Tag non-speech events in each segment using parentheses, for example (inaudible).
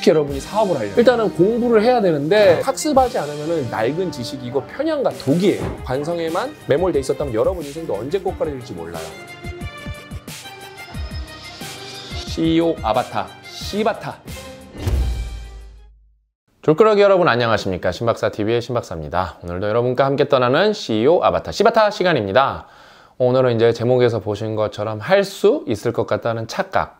어떻게 여러분이 사업을 하려고 일단은 공부를 해야 되는데 학습하지 않으면 낡은 지식이고 편향과 독이에요 관성에만 매몰돼 있었다면 여러분 인생도 언제 꽃가루질지 몰라요 CEO 아바타 씨바타 졸끄러기 여러분 안녕하십니까 신박사TV의 신박사입니다 오늘도 여러분과 함께 떠나는 CEO 아바타 씨바타 시간입니다 오늘은 이제 제목에서 보신 것처럼 할 수 있을 것 같다는 착각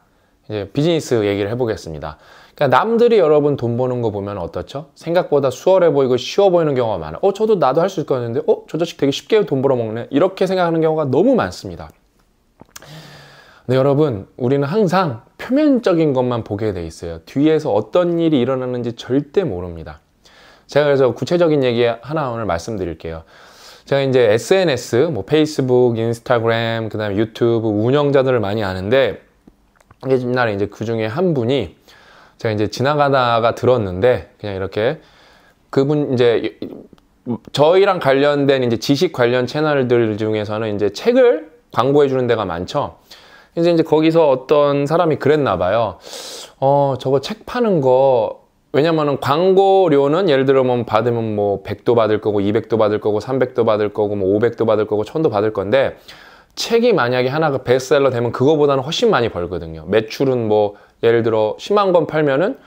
이제 예, 비즈니스 얘기를 해보겠습니다. 그러니까 남들이 여러분 돈 버는 거 보면 어떻죠? 생각보다 수월해 보이고 쉬워 보이는 경우가 많아요. 어, 저도 나도 할 수 있겠는데, 을 어, 저 자식 되게 쉽게 돈 벌어 먹네. 이렇게 생각하는 경우가 너무 많습니다. 근데 여러분, 우리는 항상 표면적인 것만 보게 돼 있어요. 뒤에서 어떤 일이 일어나는지 절대 모릅니다. 제가 그래서 구체적인 얘기 하나 오늘 말씀드릴게요. 제가 이제 SNS, 뭐 페이스북, 인스타그램, 그 다음에 유튜브 운영자들을 많이 아는데 옛날에 이제 그 중에 한 분이 제가 이제 지나가다가 들었는데 그냥 이렇게 그분 이제 저희랑 관련된 이제 지식 관련 채널들 중에서는 이제 책을 광고해 주는 데가 많죠. 이제 이제 거기서 어떤 사람이 그랬나 봐요. 어, 저거 책 파는 거 왜냐면은 광고료는 예를 들어면 뭐 받으면 뭐 100도 받을 거고 200도 받을 거고 300도 받을 거고 뭐 500도 받을 거고 1000도 받을 건데 책이 만약에 하나가 그 베스트셀러 되면 그거보다는 훨씬 많이 벌거든요. 매출은 뭐 예를 들어 10만 권 팔면은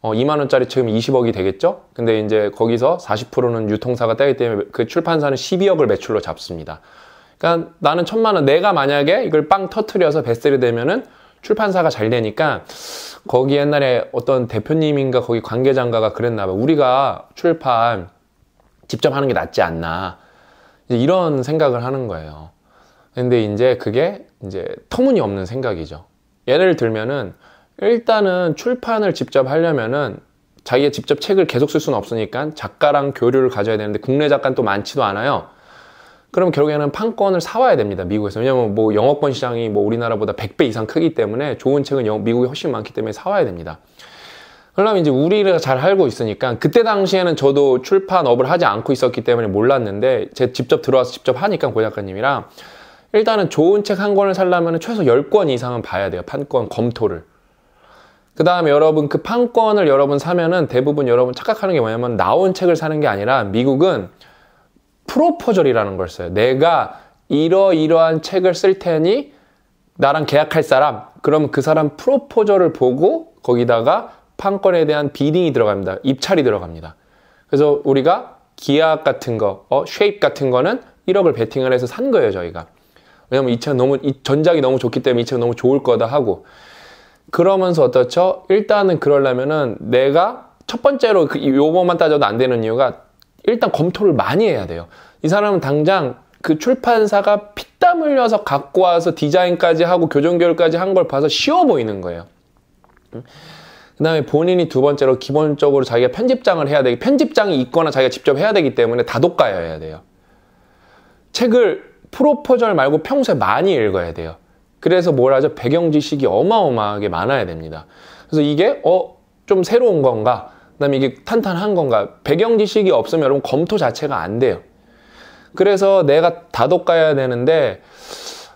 어 2만 원짜리 책이 20억이 되겠죠? 근데 이제 거기서 40%는 유통사가 떼기 때문에 그 출판사는 12억을 매출로 잡습니다. 그러니까 나는 천만 원 내가 만약에 이걸 빵 터트려서 베스트셀러 되면은 출판사가 잘 되니까 거기 옛날에 어떤 대표님인가 거기 관계장가가 그랬나 봐. 우리가 출판 직접 하는 게 낫지 않나. 이런 생각을 하는 거예요. 근데 이제 그게 이제 터무니없는 생각이죠. 예를 들면은 일단은 출판을 직접 하려면은 자기가 직접 책을 계속 쓸 수는 없으니까 작가랑 교류를 가져야 되는데 국내 작가는 또 많지도 않아요. 그럼 결국에는 판권을 사와야 됩니다. 미국에서. 왜냐면 뭐 영어권 시장이 뭐 우리나라보다 100배 이상 크기 때문에 좋은 책은 영, 미국이 훨씬 많기 때문에 사와야 됩니다. 그러면 이제 우리가 잘 알고 있으니까 그때 당시에는 저도 출판업을 하지 않고 있었기 때문에 몰랐는데 제 직접 들어와서 직접 하니까 고 작가님이랑 일단은 좋은 책 한 권을 살려면 최소 10권 이상은 봐야 돼요. 판권 검토를. 그 다음에 여러분 그 판권을 여러분 사면은 대부분 여러분 착각하는 게 뭐냐면 나온 책을 사는 게 아니라 미국은 프로포절이라는 걸 써요. 내가 이러이러한 책을 쓸 테니 나랑 계약할 사람 그러면그 사람 프로포절을 보고 거기다가 판권에 대한 비딩이 들어갑니다. 입찰이 들어갑니다. 그래서 우리가 기약 같은 거, 어, 쉐입 같은 거는 1억을 베팅을 해서 산 거예요, 저희가. 왜냐면 이 책 너무, 이 전작이 너무 좋기 때문에 이책은 너무 좋을 거다 하고. 그러면서 어떻죠? 일단은 그러려면은 내가 첫 번째로 그 요거만 따져도 안 되는 이유가 일단 검토를 많이 해야 돼요. 이 사람은 당장 그 출판사가 피땀 흘려서 갖고 와서 디자인까지 하고 교정교육까지 한 걸 봐서 쉬워 보이는 거예요. 음. 그 다음에 본인이 두 번째로 기본적으로 자기가 편집장을 해야 되기, 편집장이 있거나 자기가 직접 해야 되기 때문에 다독가여야 돼요. 책을 프로포절 말고 평소에 많이 읽어야 돼요. 그래서 뭘 하죠? 배경 지식이 어마어마하게 많아야 됩니다. 그래서 이게 어 좀 새로운 건가? 그다음에 이게 탄탄한 건가? 배경 지식이 없으면 여러분 검토 자체가 안 돼요. 그래서 내가 다독가야 되는데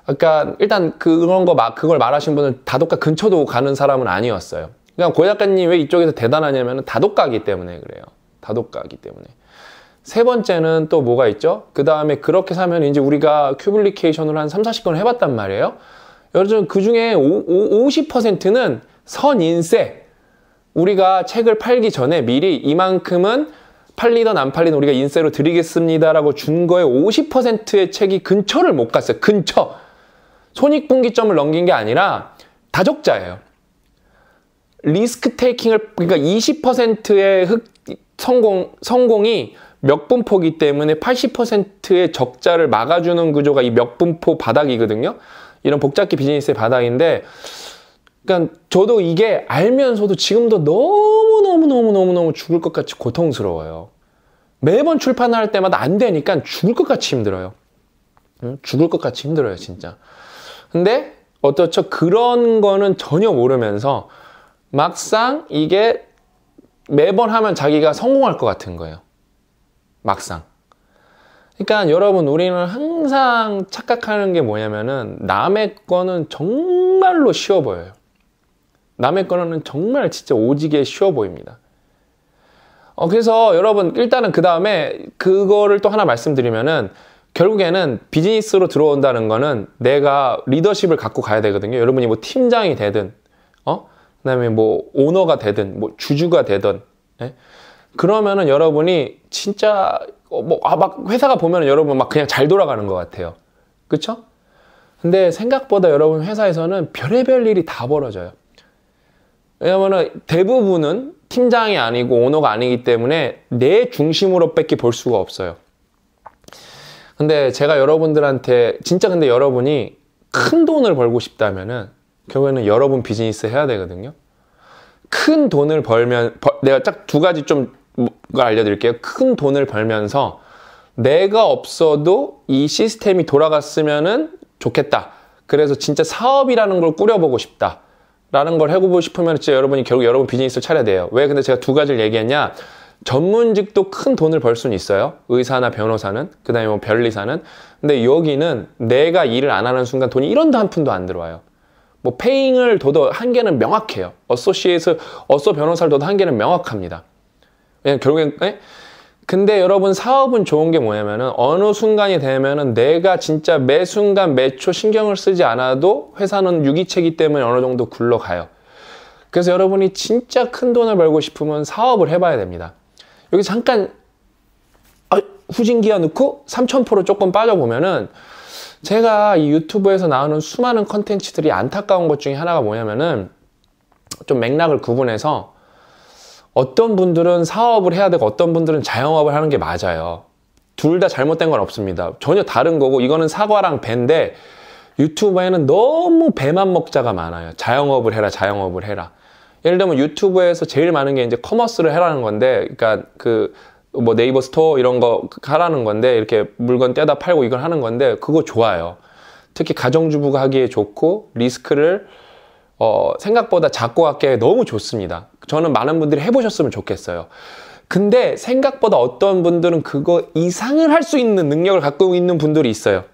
그러니까 일단 그런 거막 그걸 말하신 분은 다독가 근처도 가는 사람은 아니었어요. 그냥 그러니까 고 작가님 왜 이쪽에서 대단하냐면 다독가기 때문에 그래요. 다독가기 때문에. 세 번째는 또 뭐가 있죠? 그 다음에 그렇게 사면 이제 우리가 큐블리케이션을 한 3, 40건 해봤단 말이에요. 여러분 그 중에 50%는 선인세. 우리가 책을 팔기 전에 미리 이만큼은 팔리던 안 팔리던 우리가 인세로 드리겠습니다라고 준 거에 50%의 책이 근처를 못 갔어요. 근처. 손익분기점을 넘긴 게 아니라 다적자예요. 리스크 테이킹을 그러니까 20%의 흑 성공 성공이 몇분포기 때문에 80%의 적자를 막아주는 구조가 이 몇분포 바닥이거든요. 이런 복잡기 비즈니스의 바닥인데 그러니까 저도 이게 알면서도 지금도 너무너무너무너무너무 죽을 것 같이 고통스러워요. 매번 출판할 때마다 안 되니까 죽을 것 같이 힘들어요. 죽을 것 같이 힘들어요, 진짜. 근데 어떻죠? 그런 거는 전혀 모르면서 막상 이게 매번 하면 자기가 성공할 것 같은 거예요. 막상. 그러니까 여러분 우리는 항상 착각하는 게 뭐냐면은 남의 거는 정말로 쉬워 보여요. 남의 거는 정말 진짜 오지게 쉬워 보입니다. 어, 그래서 여러분 일단은 그 다음에 그거를 또 하나 말씀드리면은 결국에는 비즈니스로 들어온다는 거는 내가 리더십을 갖고 가야 되거든요. 여러분이 뭐 팀장이 되든, 어? 그 다음에 뭐 오너가 되든, 뭐 주주가 되든, 예? 그러면은 여러분이 진짜 어, 뭐아 막 회사가 보면 여러분 막 그냥 잘 돌아가는 것 같아요. 그쵸 근데 생각보다 여러분 회사에서는 별의별 일이 다 벌어져요. 왜냐면은 대부분은 팀장이 아니고 오너가 아니기 때문에 내 중심으로 뺏기 볼 수가 없어요. 근데 제가 여러분들한테 진짜 근데 여러분이 큰 돈을 벌고 싶다면은 결국에는 여러분 비즈니스 해야 되거든요. 큰 돈을 벌면 벌, 내가 딱 두 가지 좀걸 알려드릴게요. 큰 돈을 벌면서 내가 없어도 이 시스템이 돌아갔으면 좋겠다. 그래서 진짜 사업이라는 걸 꾸려보고 싶다. 라는 걸 해보고 싶으면 진짜 여러분이 결국 여러분 비즈니스를 차려야 돼요. 왜 근데 제가 두 가지를 얘기했냐? 전문직도 큰 돈을 벌 수는 있어요. 의사나 변호사는, 그 다음에 뭐 변리사는. 근데 여기는 내가 일을 안 하는 순간 돈이 1원도 한 푼도 안 들어와요. 뭐 페잉을 둬도 한계는 명확해요. 어소시에서 어소 변호사를 둬도 한계는 명확합니다. 예, 결국엔 예? 근데 여러분 사업은 좋은 게 뭐냐면은 어느 순간이 되면은 내가 진짜 매 순간 매초 신경을 쓰지 않아도 회사는 유기체기 때문에 어느 정도 굴러가요. 그래서 여러분이 진짜 큰 돈을 벌고 싶으면 사업을 해봐야 됩니다. 여기 잠깐 아, 후진기아 넣고 3000% 조금 빠져보면은 제가 이 유튜브에서 나오는 수많은 컨텐츠들이 안타까운 것 중에 하나가 뭐냐면은 좀 맥락을 구분해서 어떤 분들은 사업을 해야 되고 어떤 분들은 자영업을 하는 게 맞아요. 둘 다 잘못된 건 없습니다. 전혀 다른 거고 이거는 사과랑 배인데 유튜버에는 너무 배만 먹자가 많아요. 자영업을 해라, 자영업을 해라. 예를 들면 유튜브에서 제일 많은 게 이제 커머스를 해라는 건데, 그러니까 그 뭐 네이버 스토어 이런 거 하라는 건데 이렇게 물건 떼다 팔고 이걸 하는 건데 그거 좋아요. 특히 가정주부가 하기에 좋고 리스크를 어, 생각보다 작고 같게 너무 좋습니다. 저는 많은 분들이 해보셨으면 좋겠어요. 근데 생각보다 어떤 분들은 그거 이상을 할 수 있는 능력을 갖고 있는 분들이 있어요.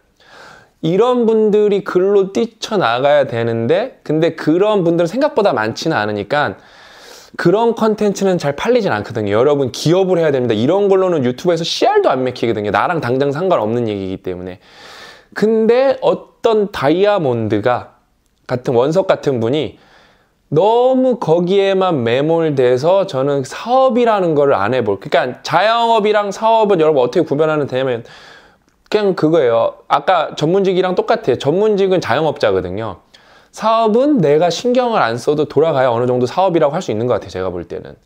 이런 분들이 글로 뛰쳐나가야 되는데 근데 그런 분들은 생각보다 많지는 않으니까 그런 컨텐츠는 잘 팔리진 않거든요. 여러분 기업을 해야 됩니다. 이런 걸로는 유튜브에서 CR도 안 맥히거든요. 나랑 당장 상관없는 얘기이기 때문에. 근데 어떤 다이아몬드가 같은 원석 같은 분이 너무 거기에만 매몰돼서 저는 사업이라는 거를 안 해볼. 그러니까 자영업이랑 사업은 여러분 어떻게 구별하는 되냐면 그냥 그거예요. 아까 전문직이랑 똑같아요. 전문직은 자영업자거든요. 사업은 내가 신경을 안 써도 돌아가야 어느 정도 사업이라고 할 수 있는 것 같아요. 제가 볼 때는.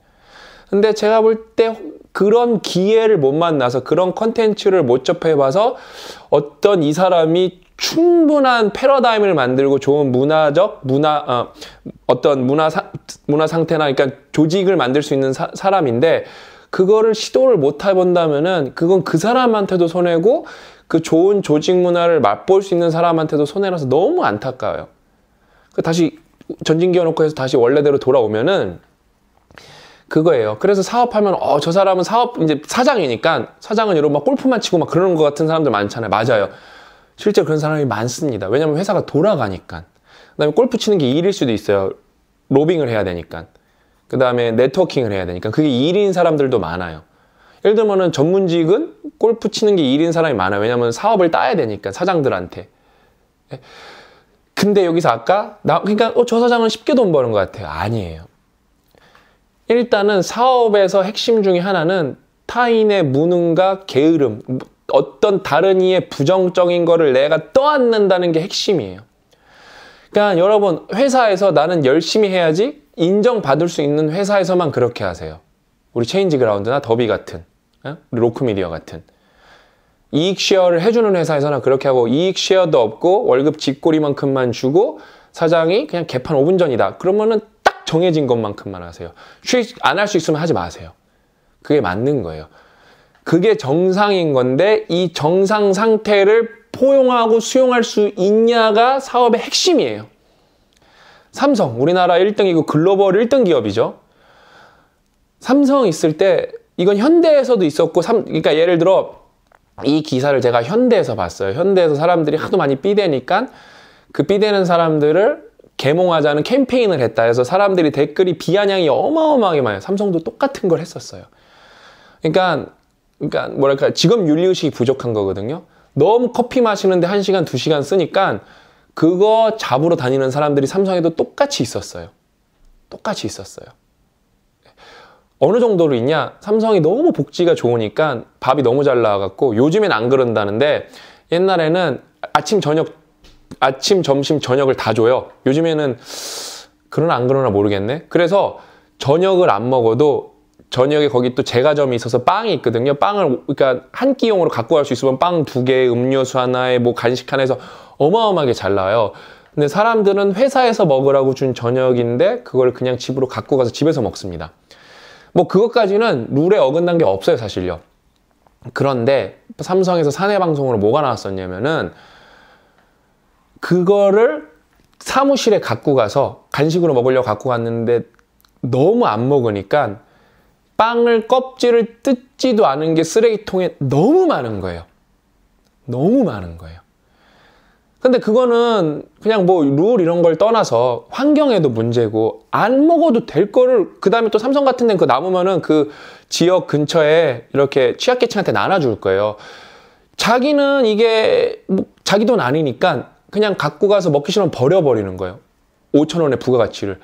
근데 제가 볼 때 그런 기회를 못 만나서 그런 컨텐츠를 못 접해봐서 어떤 이 사람이 충분한 패러다임을 만들고 좋은 문화적 문화 어, 어떤 문화 사, 문화 상태나 그러니까 조직을 만들 수 있는 사, 사람인데 그거를 시도를 못 해본다면은 그건 그 사람한테도 손해고 그 좋은 조직 문화를 맛볼 수 있는 사람한테도 손해라서 너무 안타까워요. 그 다시 전진기어 놓고 해서 다시 원래대로 돌아오면은 그거예요. 그래서 사업하면 어 저 사람은 사업 이제 사장이니까 사장은 이런 막 골프만 치고 막 그러는 것 같은 사람들 많잖아요. 맞아요. 실제 그런 사람이 많습니다. 왜냐면 회사가 돌아가니까. 그 다음에 골프 치는 게 일일 수도 있어요. 로빙을 해야 되니까. 그 다음에 네트워킹을 해야 되니까. 그게 일인 사람들도 많아요. 예를 들면은 전문직은 골프 치는 게 일인 사람이 많아요. 왜냐면 사업을 따야 되니까, 사장들한테. 예? 근데 여기서 아까, 나, 그러니까, 어, 저 사장은 쉽게 돈 버는 것 같아요. 아니에요. 일단은 사업에서 핵심 중에 하나는 타인의 무능과 게으름, 어떤 다른 이의 부정적인 거를 내가 떠안는다는 게 핵심이에요. 그러니까 여러분 회사에서 나는 열심히 해야지 인정받을 수 있는 회사에서만 그렇게 하세요. 우리 체인지 그라운드나 더비 같은 우리 로크미디어 같은 이익 쉐어를 해주는 회사에서는 그렇게 하고 이익 쉐어도 없고 월급 짓꼬리만큼만 주고 사장이 그냥 개판 5분 전이다. 그러면은 딱 정해진 것만큼만 하세요. 안 할 수 있으면 하지 마세요. 그게 맞는 거예요. 그게 정상인 건데 이 정상 상태를 포용하고 수용할 수 있냐가 사업의 핵심이에요. 삼성, 우리나라 1등이고 글로벌 1등 기업이죠. 삼성 있을 때 이건 현대에서도 있었고 삼, 그러니까 예를 들어 이 기사를 제가 현대에서 봤어요. 현대에서 사람들이 하도 많이 삐대니까 그 삐대는 사람들을 개몽하자는 캠페인을 했다 해서 사람들이 댓글이 비아냥이 어마어마하게 많아요. 삼성도 똑같은 걸 했었어요. 그러니까 그러니까 뭐랄까 지금 윤리의식이 부족한 거거든요. 너무 커피 마시는데 1시간2시간 쓰니까 그거 잡으러 다니는 사람들이 삼성에도 똑같이 있었어요. 똑같이 있었어요. 어느 정도로 있냐? 삼성이 너무 복지가 좋으니까 밥이 너무 잘 나와갖고 요즘엔 안 그런다는데 옛날에는 아침 저녁 아침 점심 저녁을 다 줘요. 요즘에는 그러나 안 그러나 모르겠네. 그래서 저녁을 안 먹어도 저녁에 거기 또 제과점이 있어서 빵이 있거든요. 빵을 그러니까 한 끼용으로 갖고 갈 수 있으면 빵 두 개, 음료수 하나에 뭐 간식 하나에서 어마어마하게 잘 나와요. 근데 사람들은 회사에서 먹으라고 준 저녁인데 그걸 그냥 집으로 갖고 가서 집에서 먹습니다. 뭐 그것까지는 룰에 어긋난 게 없어요, 사실요. 그런데 삼성에서 사내 방송으로 뭐가 나왔었냐면은 그거를 사무실에 갖고 가서 간식으로 먹으려고 갖고 갔는데 너무 안 먹으니까 빵을 껍질을 뜯지도 않은 게 쓰레기통에 너무 많은 거예요. 너무 많은 거예요. 근데 그거는 그냥 뭐 룰 이런 걸 떠나서 환경에도 문제고 안 먹어도 될 거를 그다음에 또 삼성 같은 데는 그 남으면은 그 지역 근처에 이렇게 취약계층한테 나눠줄 거예요. 자기는 이게 뭐 자기 돈 아니니까 그냥 갖고 가서 먹기 싫으면 버려버리는 거예요. 5천 원의 부가가치를.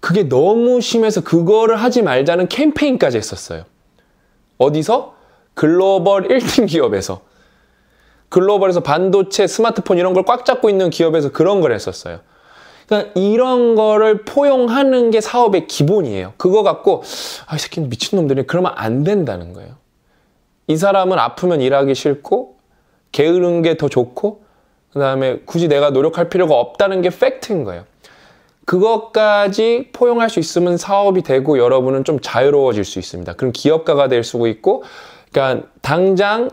그게 너무 심해서 그거를 하지 말자는 캠페인까지 했었어요. 어디서? 글로벌 1등 (laughs) 기업에서. 글로벌에서 반도체, 스마트폰 이런 걸 꽉 잡고 있는 기업에서 그런 걸 했었어요. 그러니까 이런 거를 포용하는 게 사업의 기본이에요. 그거 갖고 아, 이 새끼는 미친놈들이 그러면 안 된다는 거예요. 이 사람은 아프면 일하기 싫고 게으른 게 더 좋고 그 다음에 굳이 내가 노력할 필요가 없다는 게 팩트인 거예요. 그것까지 포용할 수 있으면 사업이 되고 여러분은 좀 자유로워질 수 있습니다. 그럼 기업가가 될 수 있고, 그러니까 당장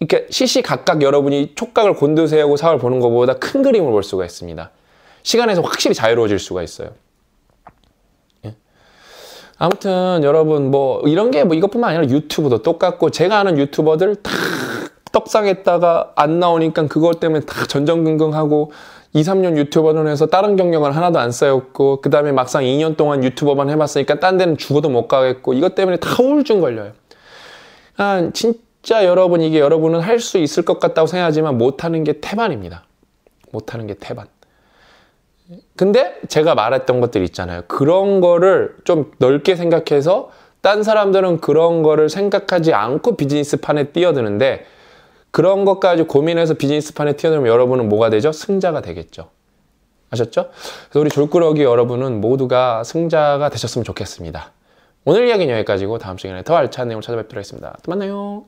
이렇게 시시각각 여러분이 촉각을 곤두세우고 사업을 보는 것보다 큰 그림을 볼 수가 있습니다. 시간에서 확실히 자유로워질 수가 있어요. 예? 아무튼 여러분 뭐 이런 게 뭐 이것뿐만 아니라 유튜브도 똑같고 제가 아는 유튜버들 다 떡상했다가 안 나오니까 그것 때문에 다 전전긍긍하고 2, 3년 유튜버는 해서 다른 경력은 하나도 안 쌓였고 그 다음에 막상 2년 동안 유튜버만 해봤으니까 딴 데는 죽어도 못 가겠고 이것 때문에 다 우울증 걸려요. 아, 진짜 여러분 이게 여러분은 할 수 있을 것 같다고 생각하지만 못하는 게 태반입니다. 못하는 게 태반. 근데 제가 말했던 것들 있잖아요. 그런 거를 좀 넓게 생각해서 딴 사람들은 그런 거를 생각하지 않고 비즈니스 판에 뛰어드는데 그런 것까지 고민해서 비즈니스판에 튀어나오면 여러분은 뭐가 되죠? 승자가 되겠죠. 아셨죠? 그래서 우리 졸꾸러기 여러분은 모두가 승자가 되셨으면 좋겠습니다. 오늘 이야기는 여기까지고 다음 시간에 더 알찬 내용을 찾아뵙도록 하겠습니다. 또 만나요.